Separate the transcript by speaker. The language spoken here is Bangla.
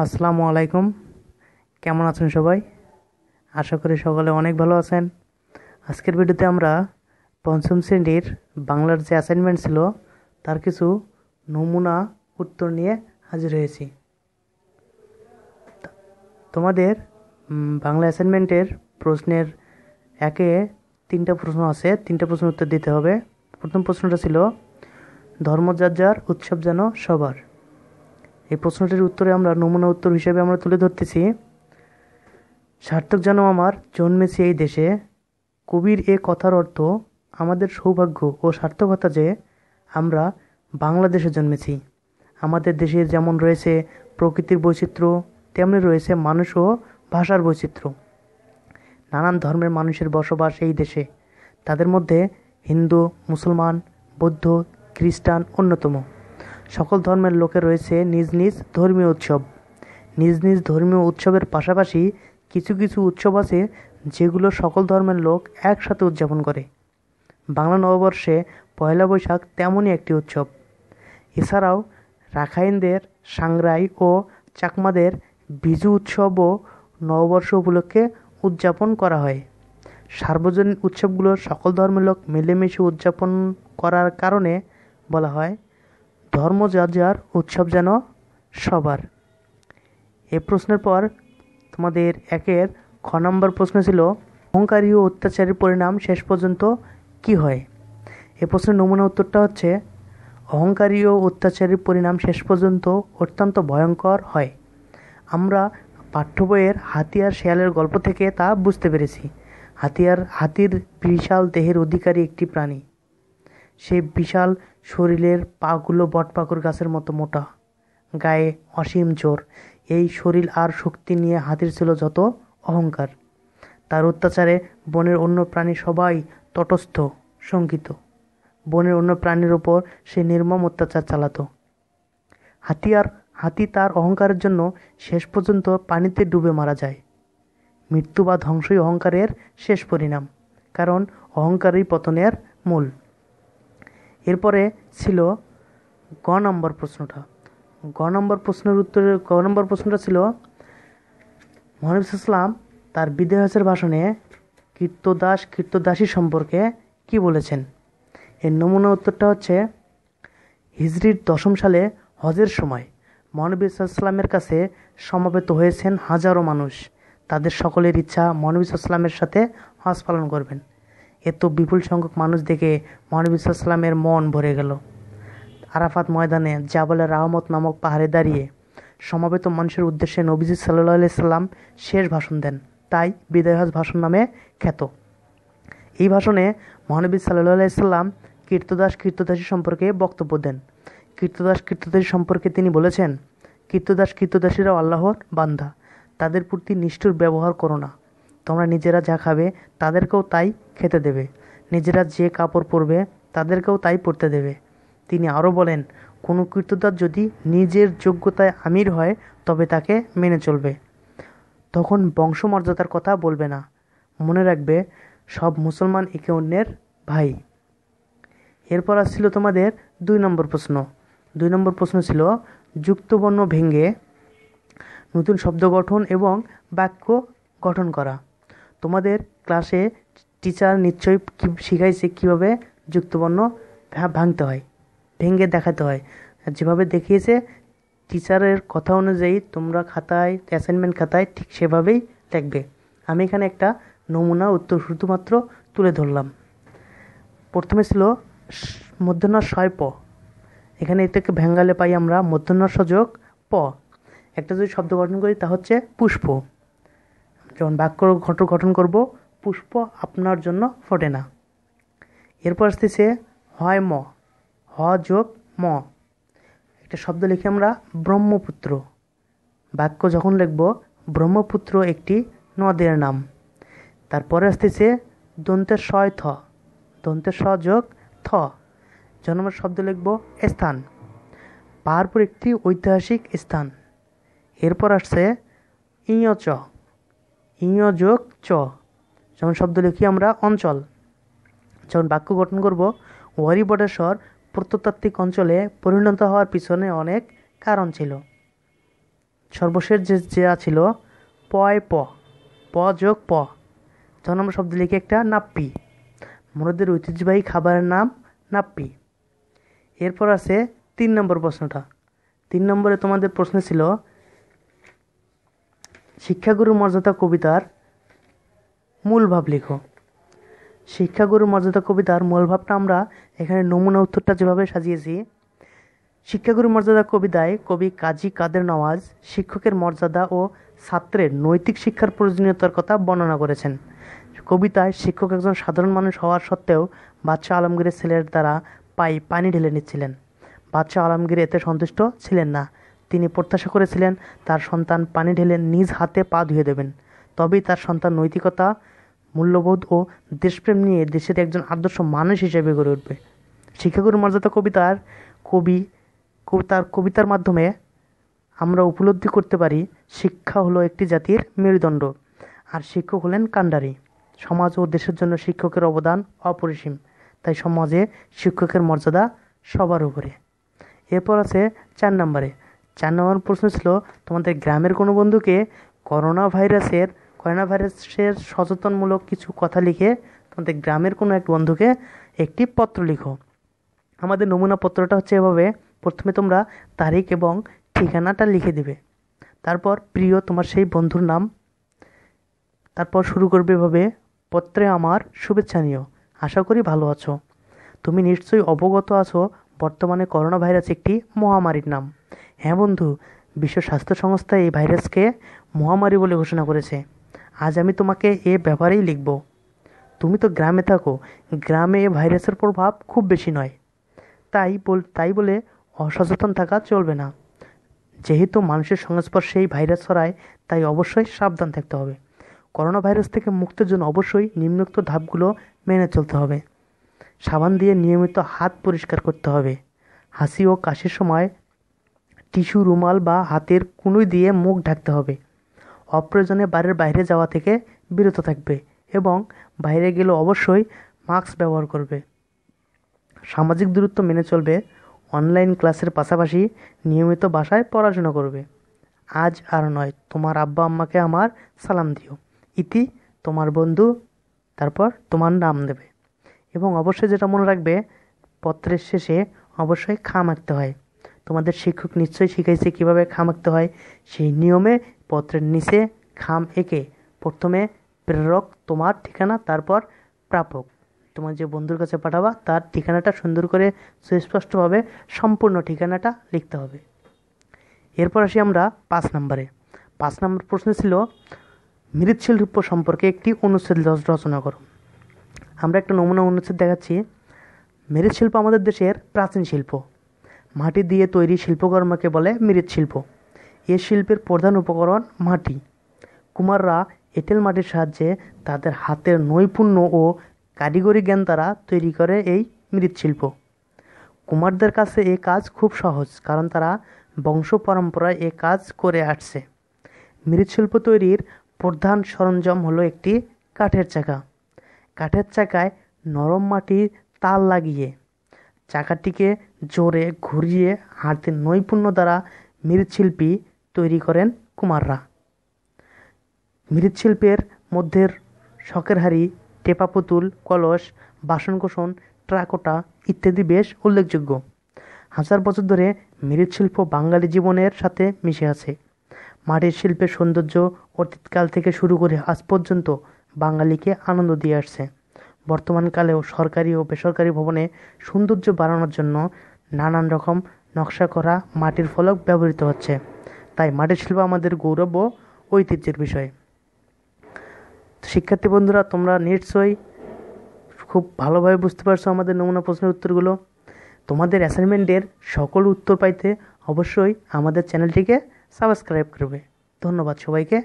Speaker 1: আসসালামু আলাইকুম কেমন আছেন সবাই আশা করি সকলে অনেক ভালো আছেন আজকের ভিডিওতে আমরা পঞ্চম শ্রেণীর বাংলার যে অ্যাসাইনমেন্ট ছিল তার কিছু নমুনা উত্তর নিয়ে হাজির হয়েছি তোমাদের বাংলা অ্যাসাইনমেন্টের প্রশ্নের একে তিনটা প্রশ্ন আছে তিনটা প্রশ্ন উত্তর দিতে হবে প্রথম প্রশ্নটা ছিল ধর্মযাত্রার উৎসব যেন সবার এই প্রশ্নটির উত্তরে আমরা নমুনা উত্তর হিসেবে আমরা তুলে ধরতেছি সার্থক যেন আমার জন্মেছি এই দেশে কবির এ কথার অর্থ আমাদের সৌভাগ্য ও সার্থকতা যে আমরা বাংলাদেশে জন্মেছি আমাদের দেশের যেমন রয়েছে প্রকৃতির বৈচিত্র্য তেমনি রয়েছে মানুষ ও ভাষার বৈচিত্র্য নানান ধর্মের মানুষের বসবাস এই দেশে তাদের মধ্যে হিন্দু মুসলমান বৌদ্ধ খ্রিস্টান অন্যতম সকল ধর্মের লোকে রয়েছে নিজ নিজ ধর্মীয় উৎসব নিজ নিজ ধর্মীয় উৎসবের পাশাপাশি কিছু কিছু উৎসব আছে যেগুলো সকল ধর্মের লোক একসাথে উদযাপন করে বাংলা নববর্ষে পয়লা বৈশাখ তেমনই একটি উৎসব এছাড়াও রাখাইনদের সাংরাই ও চাকমাদের বিজু উৎসবও নববর্ষ উপলক্ষে উদযাপন করা হয় সার্বজনীন উৎসবগুলো সকল ধর্মের লোক মিলেমিশে উদযাপন করার কারণে বলা হয় ধর্ম যার যার উৎসব যেন সবার এ প্রশ্নের পর তোমাদের একের খ নম্বর প্রশ্ন ছিল অহংকারী ও অত্যাচারের পরিণাম শেষ পর্যন্ত কি হয় এ প্রশ্নের নমুনা উত্তরটা হচ্ছে অহংকারী ও অত্যাচারের পরিণাম শেষ পর্যন্ত অত্যন্ত ভয়ঙ্কর হয় আমরা পাঠ্য বইয়ের হাতিয়ার শেয়ালের গল্প থেকে তা বুঝতে পেরেছি হাতিয়ার হাতির বিশাল দেহের অধিকারী একটি প্রাণী সে বিশাল শরীরের পাগুলো বটপাকুর গাছের মতো মোটা গায়ে অসীম জোর এই শরীর আর শক্তি নিয়ে হাতির ছিল যত অহংকার তার অত্যাচারে বনের অন্য প্রাণী সবাই তটস্থ শঙ্কিত বনের অন্য প্রাণীর ওপর সে নির্মম অত্যাচার চালাত হাতি আর হাতি তার অহংকারের জন্য শেষ পর্যন্ত পানিতে ডুবে মারা যায় মৃত্যু বা ধ্বংসই অহংকারের শেষ পরিণাম কারণ অহংকারই পতনের মূল এরপরে ছিল গ নম্বর প্রশ্নটা গ নম্বর প্রশ্নের উত্তরে গ নম্বর প্রশ্নটা ছিল মহানবী ইসলাম তার বিদেহাসের ভাষণে কীর্তদাস কীর্তদাসী সম্পর্কে কি বলেছেন এর নমুনা উত্তরটা হচ্ছে হিজরির দশম সালে হজের সময় মহানবী ইসলামের কাছে সমাবেত হয়েছেন হাজারো মানুষ তাদের সকলের ইচ্ছা মহানবী ইসলামের সাথে হজ পালন করবেন এত বিপুল সংখ্যক মানুষ দেখে মহানবী সাল্লামের মন ভরে গেল আরাফাত ময়দানে জাবালের রাহমত নামক পাহাড়ে দাঁড়িয়ে সমাবেত মানুষের উদ্দেশ্যে নবীজি সাল্লাহ সাল্লাম শেষ ভাষণ দেন তাই বিদায়হাজ ভাষণ নামে খ্যাত এই ভাষণে মহানবী সাল্লাহ সাল্লাম কীর্তদাস কীর্তদাসী সম্পর্কে বক্তব্য দেন কীর্তদাস কীর্তদাসী সম্পর্কে তিনি বলেছেন কীর্তদাস কীর্তদাসীরাও আল্লাহর বান্ধা তাদের প্রতি নিষ্ঠুর ব্যবহার করো না তোমরা নিজেরা যা খাবে তাদেরকেও তাই খেতে দেবে নিজেরা যে কাপড় পরবে তাদেরকেও তাই পরতে দেবে তিনি আরও বলেন কোনো কীর্তদার যদি নিজের যোগ্যতায় আমির হয় তবে তাকে মেনে চলবে তখন বংশমর্যাদার কথা বলবে না মনে রাখবে সব মুসলমান একে অন্যের ভাই এরপর আসছিল তোমাদের দুই নম্বর প্রশ্ন দুই নম্বর প্রশ্ন ছিল যুক্তবর্ণ ভেঙ্গে নতুন শব্দ গঠন এবং বাক্য গঠন করা তোমাদের ক্লাসে টিচার নিশ্চয়ই শিখাইছে কীভাবে যুক্তবর্ণ ভাঙতে হয় ভেঙে দেখাতে হয় যেভাবে দেখিয়েছে টিচারের কথা অনুযায়ী তোমরা খাতায় অ্যাসাইনমেন্ট খাতায় ঠিক সেভাবেই লিখবে আমি এখানে একটা নমুনা উত্তর শুধুমাত্র তুলে ধরলাম প্রথমে ছিল মধ্যন্য ছয় প এখানে এটাকে ভেঙ্গালে পাই আমরা মধ্যন্য সযোগ প একটা যদি শব্দ গঠন করি তা হচ্ছে পুষ্প যেমন বাক্য গঠন করব পুষ্প আপনার জন্য ফোটে না এরপর আসতেছে হয় ম হ যোগ ম একটা শব্দ লিখে আমরা ব্রহ্মপুত্র বাক্য যখন লিখব ব্রহ্মপুত্র একটি নদের নাম তারপরে আসতেছে দন্তের শয় থ দন্তের স যোগ থ জন্মের শব্দ লিখব স্থান পাহাড়পুর একটি ঐতিহাসিক স্থান এরপর আসছে ইয়চ ইয় যোগ চ যেমন শব্দ লিখি আমরা অঞ্চল যেমন বাক্য গঠন করব বটেশ্বর প্রত্নতাত্ত্বিক অঞ্চলে পরিণত হওয়ার পিছনে অনেক কারণ ছিল সর্বশেষ যে যা ছিল পয় প প যোগ প যখন আমরা শব্দ লিখি একটা নাপ্পি মোরদের ঐতিহ্যবাহী খাবারের নাম নাপ্পি এরপর আছে তিন নম্বর প্রশ্নটা তিন নম্বরে তোমাদের প্রশ্ন ছিল শিক্ষাগুরু মর্যাদা কবিতার মূল ভাব লিখো শিক্ষাগুরু মর্যাদা কবিতার মূল ভাবটা আমরা এখানে নমুনা উত্তরটা যেভাবে সাজিয়েছি শিক্ষাগুরু মর্যাদা কবিতায় কবি কাজী কাদের নওয়াজ শিক্ষকের মর্যাদা ও ছাত্রের নৈতিক শিক্ষার প্রয়োজনীয়তার কথা বর্ণনা করেছেন কবিতায় শিক্ষক একজন সাধারণ মানুষ হওয়ার সত্ত্বেও বাদশাহ আলমগীরের ছেলের দ্বারা পাই পানি ঢেলে নিচ্ছিলেন বাদশাহ আলমগীর এতে সন্তুষ্ট ছিলেন না তিনি প্রত্যাশা করেছিলেন তার সন্তান পানি ঢেলে নিজ হাতে পা ধুয়ে দেবেন তবেই তার সন্তান নৈতিকতা মূল্যবোধ ও দেশপ্রেম নিয়ে দেশের একজন আদর্শ মানুষ হিসেবে গড়ে উঠবে শিক্ষাগুরু মর্যাদা কবিতার কবি তার কবিতার মাধ্যমে আমরা উপলব্ধি করতে পারি শিক্ষা হলো একটি জাতির মেরুদণ্ড আর শিক্ষক হলেন কাণ্ডারি সমাজ ও দেশের জন্য শিক্ষকের অবদান অপরিসীম তাই সমাজে শিক্ষকের মর্যাদা সবার উপরে এরপর আছে চার নম্বরে চার নম্বর প্রশ্ন ছিল তোমাদের গ্রামের কোনো বন্ধুকে করোনা ভাইরাসের করোনা ভাইরাসের সচেতনমূলক কিছু কথা লিখে তোমাদের গ্রামের কোনো এক বন্ধুকে একটি পত্র লিখো আমাদের নমুনা পত্রটা হচ্ছে এভাবে প্রথমে তোমরা তারিখ এবং ঠিকানাটা লিখে দিবে তারপর প্রিয় তোমার সেই বন্ধুর নাম তারপর শুরু করবে এভাবে পত্রে আমার শুভেচ্ছা নিও আশা করি ভালো আছো তুমি নিশ্চয়ই অবগত আছো বর্তমানে করোনা ভাইরাস একটি মহামারীর নাম হ্যাঁ বন্ধু বিশ্ব স্বাস্থ্য সংস্থা এই ভাইরাসকে মহামারী বলে ঘোষণা করেছে আজ আমি তোমাকে এ ব্যাপারেই লিখব তুমি তো গ্রামে থাকো গ্রামে এ ভাইরাসের প্রভাব খুব বেশি নয় তাই বল তাই বলে অসচেতন থাকা চলবে না যেহেতু মানুষের সংস্পর্শে এই ভাইরাস ছড়ায় তাই অবশ্যই সাবধান থাকতে হবে করোনা ভাইরাস থেকে মুক্তির জন্য অবশ্যই নিম্নোক্ত ধাপগুলো মেনে চলতে হবে সাবান দিয়ে নিয়মিত হাত পরিষ্কার করতে হবে হাসি ও কাশির সময় টিস্যু রুমাল বা হাতের কুনুই দিয়ে মুখ ঢাকতে হবে অপ্রয়োজনে বাড়ির বাইরে যাওয়া থেকে বিরত থাকবে এবং বাইরে গেলে অবশ্যই মাস্ক ব্যবহার করবে সামাজিক দূরত্ব মেনে চলবে অনলাইন ক্লাসের পাশাপাশি নিয়মিত বাসায় পড়াশোনা করবে আজ আর নয় তোমার আব্বা আম্মাকে আমার সালাম দিও ইতি তোমার বন্ধু তারপর তোমার নাম দেবে এবং অবশ্যই যেটা মনে রাখবে পত্রের শেষে অবশ্যই খাম আঁকতে হয় তোমাদের শিক্ষক নিশ্চয়ই শিখাইছে কিভাবে খাম আঁকতে হয় সেই নিয়মে পত্রের নিচে খাম এঁকে প্রথমে প্রেরক তোমার ঠিকানা তারপর প্রাপক তোমার যে বন্ধুর কাছে পাঠাবা তার ঠিকানাটা সুন্দর করে সুস্পষ্টভাবে সম্পূর্ণ ঠিকানাটা লিখতে হবে এরপর আসি আমরা পাঁচ নম্বরে পাঁচ নম্বর প্রশ্ন ছিল মৃৎশিল্প সম্পর্কে একটি অনুচ্ছেদ রচনা করো আমরা একটা নমুনা অনুচ্ছেদ দেখাচ্ছি মৃৎশিল্প আমাদের দেশের প্রাচীন শিল্প মাটি দিয়ে তৈরি শিল্পকর্মকে বলে মৃৎশিল্প এ শিল্পের প্রধান উপকরণ মাটি কুমাররা এঁটেল মাটির সাহায্যে তাদের হাতের নৈপুণ্য ও কারিগরি জ্ঞান দ্বারা তৈরি করে এই মৃৎশিল্প কুমারদের কাছে এ কাজ খুব সহজ কারণ তারা বংশ পরম্পরায় এ কাজ করে আসছে মৃৎশিল্প তৈরির প্রধান সরঞ্জাম হলো একটি কাঠের চাকা কাঠের চাকায় নরম মাটির তাল লাগিয়ে চাকাটিকে জোরে ঘুরিয়ে হাতের নৈপুণ্য দ্বারা মৃৎশিল্পী তৈরি করেন কুমাররা মৃৎশিল্পের মধ্যে শখের হাড়ি টেপা পুতুল কলস বাসনকোষণ ট্রাকোটা ইত্যাদি বেশ উল্লেখযোগ্য হাজার বছর ধরে মৃৎশিল্প বাঙালি জীবনের সাথে মিশে আছে মাটির শিল্পের সৌন্দর্য অতীতকাল থেকে শুরু করে আজ পর্যন্ত বাঙালিকে আনন্দ দিয়ে আসছে বর্তমানকালেও সরকারি ও বেসরকারি ভবনে সৌন্দর্য বাড়ানোর জন্য নানান রকম নকশা করা মাটির ফলক ব্যবহৃত হচ্ছে তাই মাটির শিল্প আমাদের গৌরব ও ঐতিহ্যের বিষয় শিক্ষার্থী বন্ধুরা তোমরা নিশ্চয়ই খুব ভালোভাবে বুঝতে পারছো আমাদের নমুনা প্রশ্নের উত্তরগুলো তোমাদের অ্যাসাইনমেন্টের সকল উত্তর পাইতে অবশ্যই আমাদের চ্যানেলটিকে সাবস্ক্রাইব করবে ধন্যবাদ সবাইকে